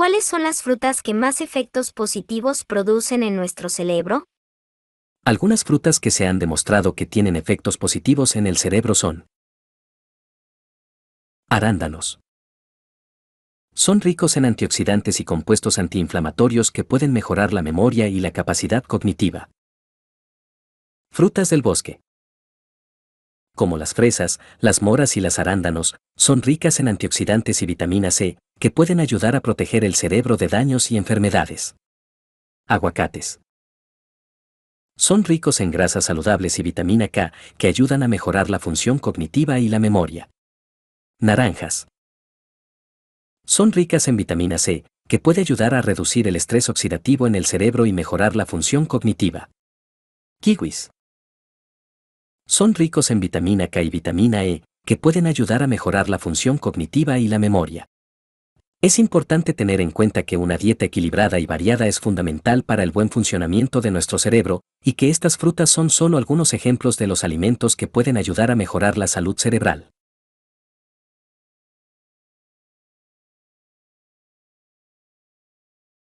¿Cuáles son las frutas que más efectos positivos producen en nuestro cerebro? Algunas frutas que se han demostrado que tienen efectos positivos en el cerebro son arándanos. Son ricos en antioxidantes y compuestos antiinflamatorios que pueden mejorar la memoria y la capacidad cognitiva. Frutas del bosque. Como las fresas, las moras y las arándanos, son ricas en antioxidantes y vitamina C, que pueden ayudar a proteger el cerebro de daños y enfermedades. Aguacates. Son ricos en grasas saludables y vitamina K que ayudan a mejorar la función cognitiva y la memoria. Naranjas. Son ricas en vitamina C, que puede ayudar a reducir el estrés oxidativo en el cerebro y mejorar la función cognitiva. Kiwis. Son ricos en vitamina K y vitamina E, que pueden ayudar a mejorar la función cognitiva y la memoria. Es importante tener en cuenta que una dieta equilibrada y variada es fundamental para el buen funcionamiento de nuestro cerebro, y que estas frutas son solo algunos ejemplos de los alimentos que pueden ayudar a mejorar la salud cerebral.